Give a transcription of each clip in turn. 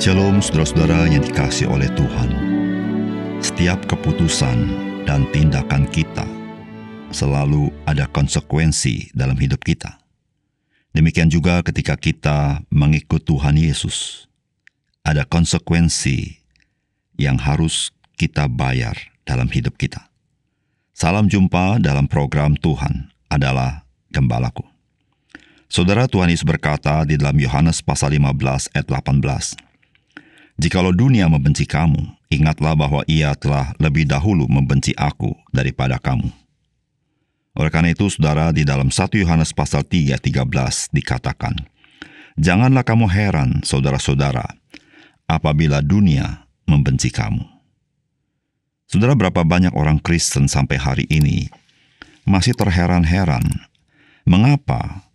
Shalom saudara-saudara yang dikasih oleh Tuhan. Setiap keputusan dan tindakan kita selalu ada konsekuensi dalam hidup kita. Demikian juga ketika kita mengikut Tuhan Yesus, ada konsekuensi yang harus kita bayar dalam hidup kita. Salam jumpa dalam program Tuhan adalah gembalaku. Saudara Tuhan Yesus berkata di dalam Yohanes pasal 15 ayat 18, Jikalau dunia membenci kamu, ingatlah bahwa ia telah lebih dahulu membenci aku daripada kamu. Oleh karena itu, saudara, di dalam 1 Yohanes pasal 3, 13 dikatakan, Janganlah kamu heran, saudara-saudara, apabila dunia membenci kamu. Saudara, berapa banyak orang Kristen sampai hari ini masih terheran-heran mengapa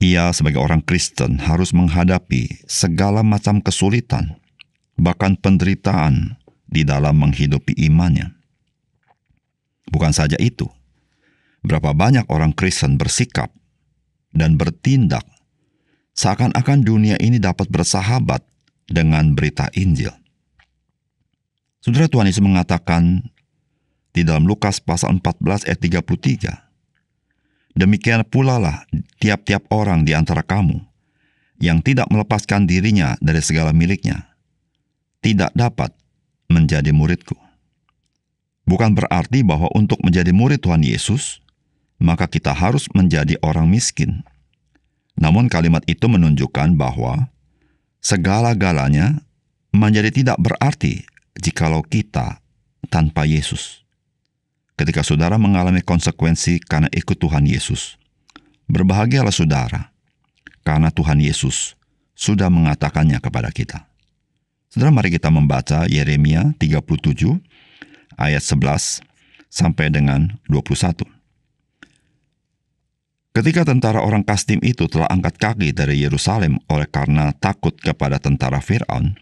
ia sebagai orang Kristen harus menghadapi segala macam kesulitan, bahkan penderitaan di dalam menghidupi imannya. Bukan saja itu, berapa banyak orang Kristen bersikap dan bertindak seakan-akan dunia ini dapat bersahabat dengan berita Injil. Saudara Tuhan Yesus mengatakan di dalam Lukas pasal 14 ayat 33, Demikian pula lah tiap-tiap orang di antara kamu yang tidak melepaskan dirinya dari segala miliknya, tidak dapat menjadi muridku. Bukan berarti bahwa untuk menjadi murid Tuhan Yesus, maka kita harus menjadi orang miskin. Namun kalimat itu menunjukkan bahwa segala-galanya menjadi tidak berarti jikalau kita tanpa Yesus. Ketika saudara mengalami konsekuensi karena ikut Tuhan Yesus, berbahagialah saudara, karena Tuhan Yesus sudah mengatakannya kepada kita. Saudara mari kita membaca Yeremia 37 ayat 11 sampai dengan 21. Ketika tentara orang Kastim itu telah angkat kaki dari Yerusalem oleh karena takut kepada tentara Fir'aun,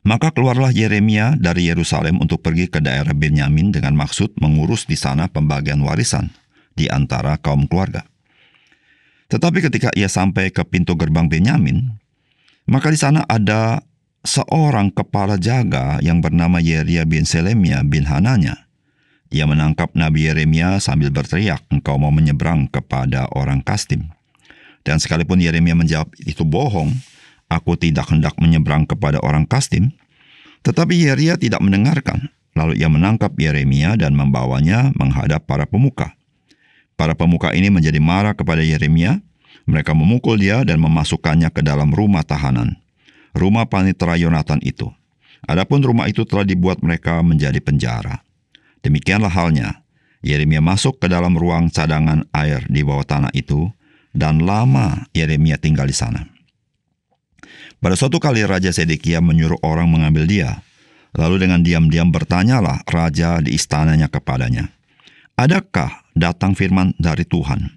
maka keluarlah Yeremia dari Yerusalem untuk pergi ke daerah Benyamin dengan maksud mengurus di sana pembagian warisan di antara kaum keluarga. Tetapi ketika ia sampai ke pintu gerbang Benyamin, maka di sana ada seorang kepala jaga yang bernama Yeria bin Selemia bin Hananya. Ia menangkap Nabi Yeremia sambil berteriak, engkau mau menyeberang kepada orang Kastim. Dan sekalipun Yeremia menjawab itu bohong, aku tidak hendak menyeberang kepada orang Kastim. Tetapi Yeria tidak mendengarkan. Lalu ia menangkap Yeremia dan membawanya menghadap para pemuka. Para pemuka ini menjadi marah kepada Yeremia. Mereka memukul dia dan memasukkannya ke dalam rumah tahanan rumah panitera Yonatan itu. Adapun rumah itu telah dibuat mereka menjadi penjara. Demikianlah halnya, Yeremia masuk ke dalam ruang cadangan air di bawah tanah itu, dan lama Yeremia tinggal di sana. Pada suatu kali Raja Sedekia menyuruh orang mengambil dia, lalu dengan diam-diam bertanyalah Raja di istananya kepadanya, Adakah datang firman dari Tuhan?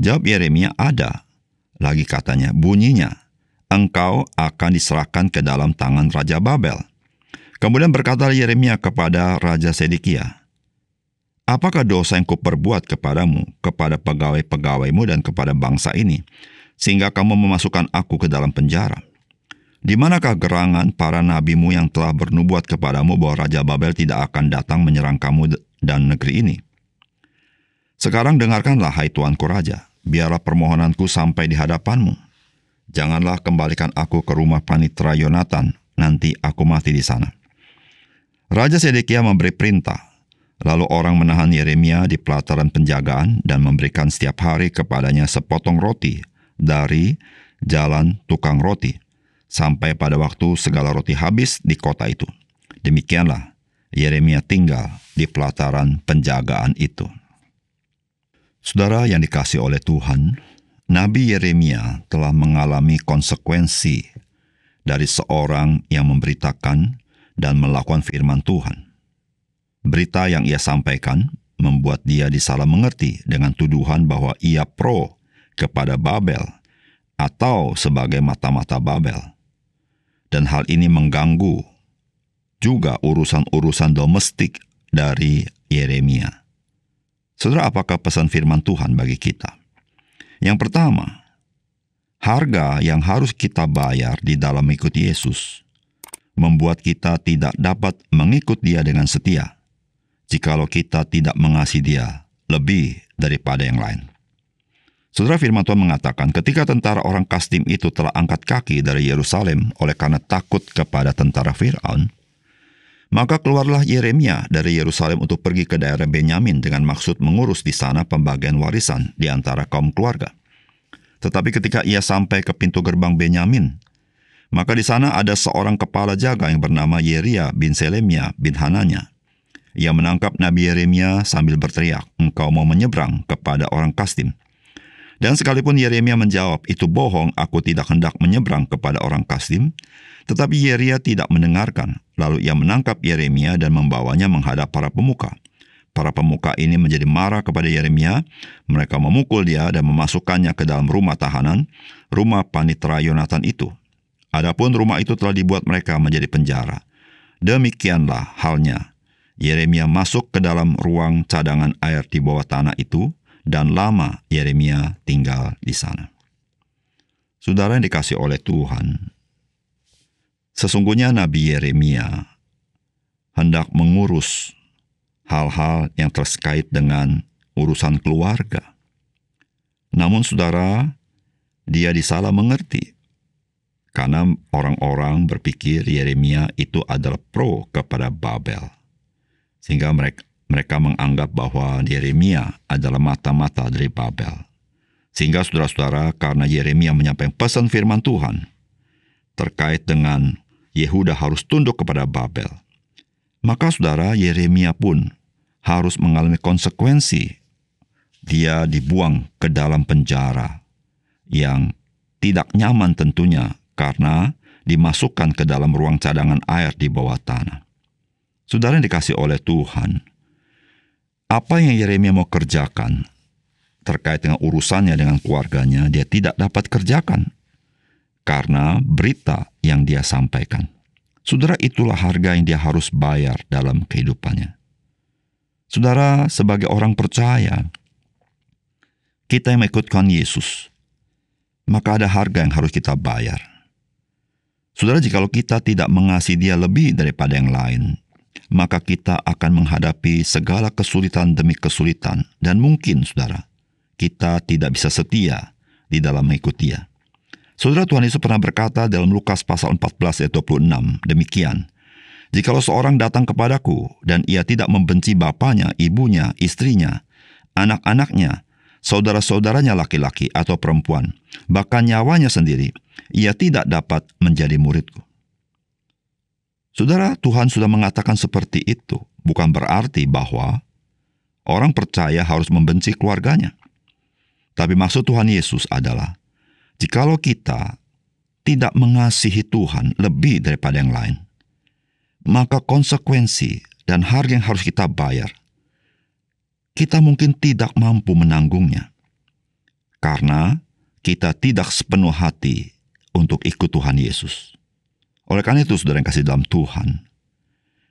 Jawab Yeremia, ada. Lagi katanya, bunyinya, engkau akan diserahkan ke dalam tangan Raja Babel. Kemudian berkata Yeremia kepada Raja Sedekia, Apakah dosa yang kuperbuat kepadamu, kepada pegawai-pegawaimu dan kepada bangsa ini, sehingga kamu memasukkan aku ke dalam penjara? Di manakah gerangan para nabimu yang telah bernubuat kepadamu bahwa Raja Babel tidak akan datang menyerang kamu dan negeri ini? Sekarang dengarkanlah, hai tuanku raja, biarlah permohonanku sampai di hadapanmu janganlah kembalikan aku ke rumah panitra Yonatan, nanti aku mati di sana. Raja Sedekia memberi perintah, lalu orang menahan Yeremia di pelataran penjagaan dan memberikan setiap hari kepadanya sepotong roti dari jalan tukang roti, sampai pada waktu segala roti habis di kota itu. Demikianlah, Yeremia tinggal di pelataran penjagaan itu. Saudara yang dikasih oleh Tuhan, Nabi Yeremia telah mengalami konsekuensi dari seorang yang memberitakan dan melakukan firman Tuhan. Berita yang ia sampaikan membuat dia disalah mengerti dengan tuduhan bahwa ia pro kepada Babel atau sebagai mata-mata Babel. Dan hal ini mengganggu juga urusan-urusan domestik dari Yeremia. Saudara, apakah pesan firman Tuhan bagi kita? Yang pertama, harga yang harus kita bayar di dalam ikut Yesus membuat kita tidak dapat mengikut dia dengan setia jikalau kita tidak mengasihi dia lebih daripada yang lain. Saudara firman Tuhan mengatakan ketika tentara orang Kastim itu telah angkat kaki dari Yerusalem oleh karena takut kepada tentara Fir'aun, maka keluarlah Yeremia dari Yerusalem untuk pergi ke daerah Benyamin dengan maksud mengurus di sana pembagian warisan di antara kaum keluarga. Tetapi ketika ia sampai ke pintu gerbang Benyamin, maka di sana ada seorang kepala jaga yang bernama Yeria bin Selemia bin Hananya. Ia menangkap Nabi Yeremia sambil berteriak, engkau mau menyeberang kepada orang Kastim. Dan sekalipun Yeremia menjawab, itu bohong, aku tidak hendak menyeberang kepada orang Kastim, tetapi Yeria tidak mendengarkan. Lalu ia menangkap Yeremia dan membawanya menghadap para pemuka. Para pemuka ini menjadi marah kepada Yeremia. Mereka memukul dia dan memasukkannya ke dalam rumah tahanan, rumah panitera Yonatan itu. Adapun rumah itu telah dibuat mereka menjadi penjara. Demikianlah halnya. Yeremia masuk ke dalam ruang cadangan air di bawah tanah itu, dan lama Yeremia tinggal di sana. Saudara yang dikasih oleh Tuhan, Sesungguhnya Nabi Yeremia hendak mengurus hal-hal yang terkait dengan urusan keluarga. Namun saudara, dia disalah mengerti. Karena orang-orang berpikir Yeremia itu adalah pro kepada Babel. Sehingga mereka, mereka menganggap bahwa Yeremia adalah mata-mata dari Babel. Sehingga saudara-saudara, karena Yeremia menyampaikan pesan firman Tuhan terkait dengan Yehuda harus tunduk kepada Babel. Maka saudara Yeremia pun harus mengalami konsekuensi. Dia dibuang ke dalam penjara yang tidak nyaman tentunya karena dimasukkan ke dalam ruang cadangan air di bawah tanah. Saudara yang dikasih oleh Tuhan, apa yang Yeremia mau kerjakan terkait dengan urusannya dengan keluarganya, dia tidak dapat kerjakan karena berita yang dia sampaikan. Saudara, itulah harga yang dia harus bayar dalam kehidupannya. Saudara, sebagai orang percaya, kita yang mengikutkan Yesus, maka ada harga yang harus kita bayar. Saudara, jikalau kita tidak mengasihi dia lebih daripada yang lain, maka kita akan menghadapi segala kesulitan demi kesulitan. Dan mungkin, saudara, kita tidak bisa setia di dalam mengikuti dia. Saudara Tuhan Yesus pernah berkata dalam Lukas pasal 14 ayat 26, demikian, Jikalau seorang datang kepadaku dan ia tidak membenci bapaknya, ibunya, istrinya, anak-anaknya, saudara-saudaranya laki-laki atau perempuan, bahkan nyawanya sendiri, ia tidak dapat menjadi muridku. Saudara, Tuhan sudah mengatakan seperti itu, bukan berarti bahwa orang percaya harus membenci keluarganya. Tapi maksud Tuhan Yesus adalah jikalau kita tidak mengasihi Tuhan lebih daripada yang lain, maka konsekuensi dan harga yang harus kita bayar, kita mungkin tidak mampu menanggungnya. Karena kita tidak sepenuh hati untuk ikut Tuhan Yesus. Oleh karena itu, saudara yang kasih dalam Tuhan,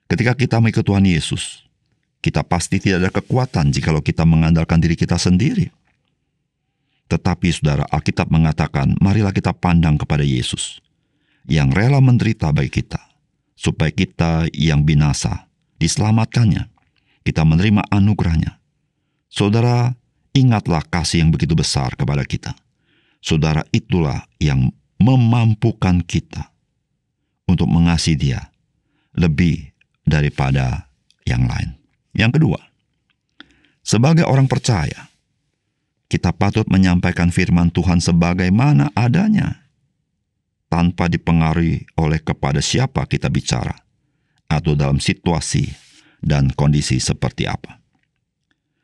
ketika kita mengikut Tuhan Yesus, kita pasti tidak ada kekuatan jikalau kita mengandalkan diri kita sendiri. Tetapi saudara Alkitab mengatakan, marilah kita pandang kepada Yesus yang rela menderita bagi kita, supaya kita yang binasa diselamatkannya. Kita menerima anugerahnya. Saudara, ingatlah kasih yang begitu besar kepada kita. Saudara itulah yang memampukan kita untuk mengasihi dia lebih daripada yang lain. Yang kedua, sebagai orang percaya, kita patut menyampaikan firman Tuhan sebagaimana adanya, tanpa dipengaruhi oleh kepada siapa kita bicara, atau dalam situasi dan kondisi seperti apa.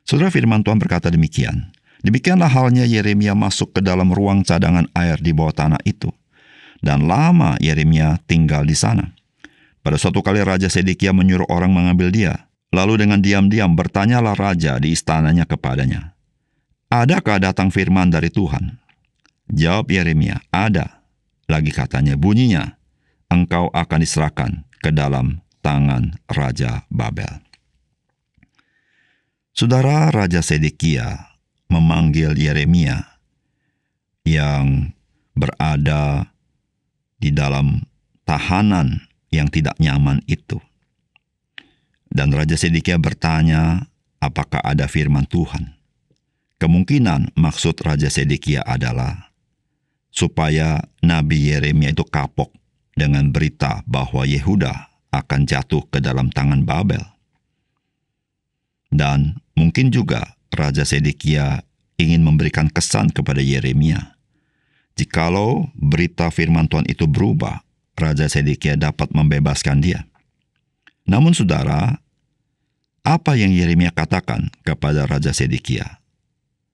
Saudara firman Tuhan berkata demikian, demikianlah halnya Yeremia masuk ke dalam ruang cadangan air di bawah tanah itu, dan lama Yeremia tinggal di sana. Pada suatu kali Raja Sedekia menyuruh orang mengambil dia, lalu dengan diam-diam bertanyalah Raja di istananya kepadanya, Adakah datang firman dari Tuhan? Jawab Yeremia, ada. Lagi katanya bunyinya, engkau akan diserahkan ke dalam tangan Raja Babel. Saudara Raja Sedekia memanggil Yeremia yang berada di dalam tahanan yang tidak nyaman itu. Dan Raja Sedekia bertanya, apakah ada firman Tuhan? Kemungkinan maksud Raja Sedekia adalah supaya Nabi Yeremia itu kapok dengan berita bahwa Yehuda akan jatuh ke dalam tangan Babel. Dan mungkin juga Raja Sedekia ingin memberikan kesan kepada Yeremia. Jikalau berita firman Tuhan itu berubah, Raja Sedekia dapat membebaskan dia. Namun saudara, apa yang Yeremia katakan kepada Raja Sedekia?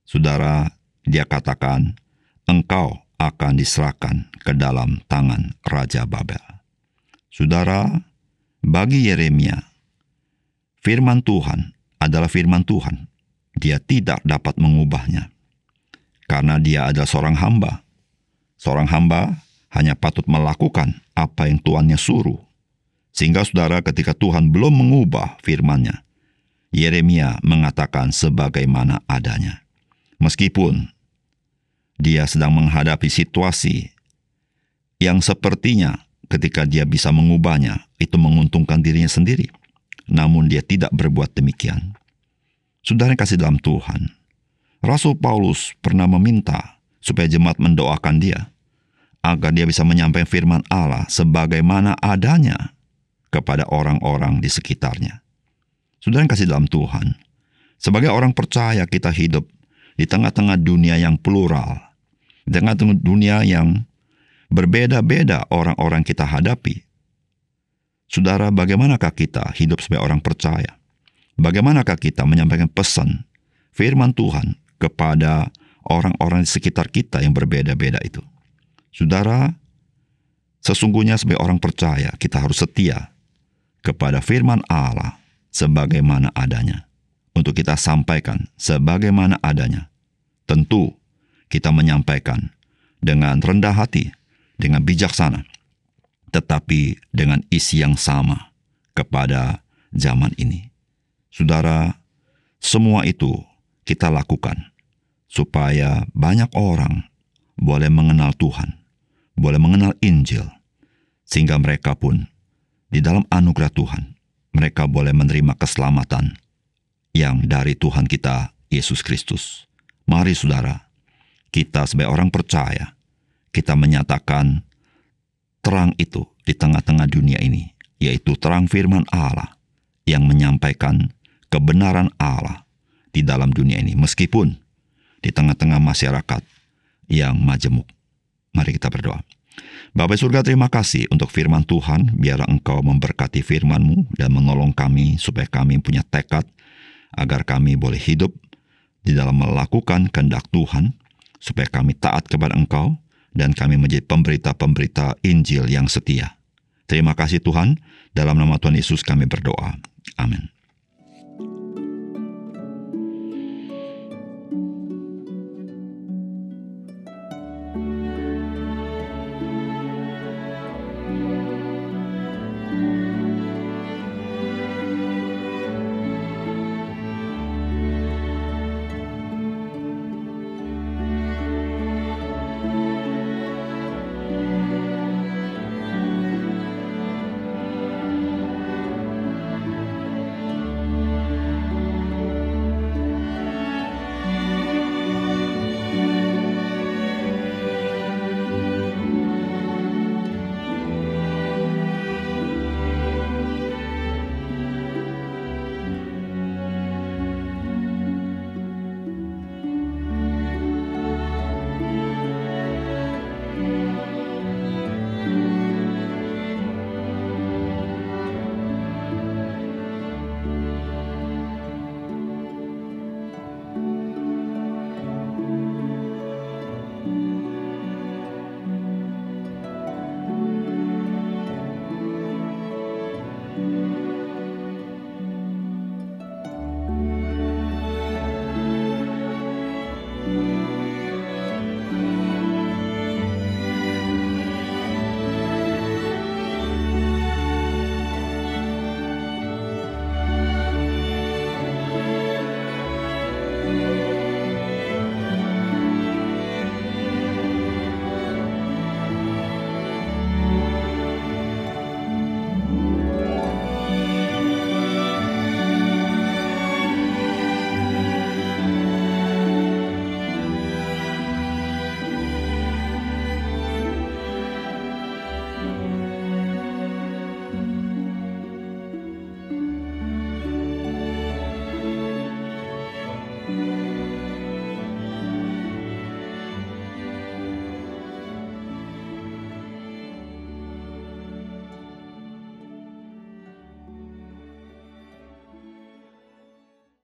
saudara, dia katakan, engkau akan diserahkan ke dalam tangan Raja Babel. Saudara, bagi Yeremia, firman Tuhan adalah firman Tuhan. Dia tidak dapat mengubahnya. Karena dia adalah seorang hamba. Seorang hamba hanya patut melakukan apa yang tuannya suruh. Sehingga saudara ketika Tuhan belum mengubah firmannya, Yeremia mengatakan sebagaimana adanya meskipun dia sedang menghadapi situasi yang sepertinya ketika dia bisa mengubahnya itu menguntungkan dirinya sendiri. Namun dia tidak berbuat demikian. Saudara yang kasih dalam Tuhan, Rasul Paulus pernah meminta supaya jemaat mendoakan dia agar dia bisa menyampaikan firman Allah sebagaimana adanya kepada orang-orang di sekitarnya. Saudara yang kasih dalam Tuhan, sebagai orang percaya kita hidup di tengah-tengah dunia yang plural, di tengah-tengah dunia yang berbeda-beda orang-orang kita hadapi. Saudara, bagaimanakah kita hidup sebagai orang percaya? Bagaimanakah kita menyampaikan pesan firman Tuhan kepada orang-orang di sekitar kita yang berbeda-beda itu? Saudara, sesungguhnya sebagai orang percaya, kita harus setia kepada firman Allah sebagaimana adanya untuk kita sampaikan sebagaimana adanya. Tentu kita menyampaikan dengan rendah hati, dengan bijaksana, tetapi dengan isi yang sama kepada zaman ini. Saudara, semua itu kita lakukan supaya banyak orang boleh mengenal Tuhan, boleh mengenal Injil, sehingga mereka pun di dalam anugerah Tuhan, mereka boleh menerima keselamatan yang dari Tuhan kita, Yesus Kristus. Mari saudara, kita sebagai orang percaya, kita menyatakan terang itu di tengah-tengah dunia ini, yaitu terang firman Allah yang menyampaikan kebenaran Allah di dalam dunia ini, meskipun di tengah-tengah masyarakat yang majemuk. Mari kita berdoa. Bapak surga terima kasih untuk firman Tuhan, biarlah engkau memberkati firmanmu dan menolong kami supaya kami punya tekad agar kami boleh hidup di dalam melakukan kehendak Tuhan, supaya kami taat kepada Engkau dan kami menjadi pemberita-pemberita Injil yang setia. Terima kasih Tuhan, dalam nama Tuhan Yesus kami berdoa. Amin.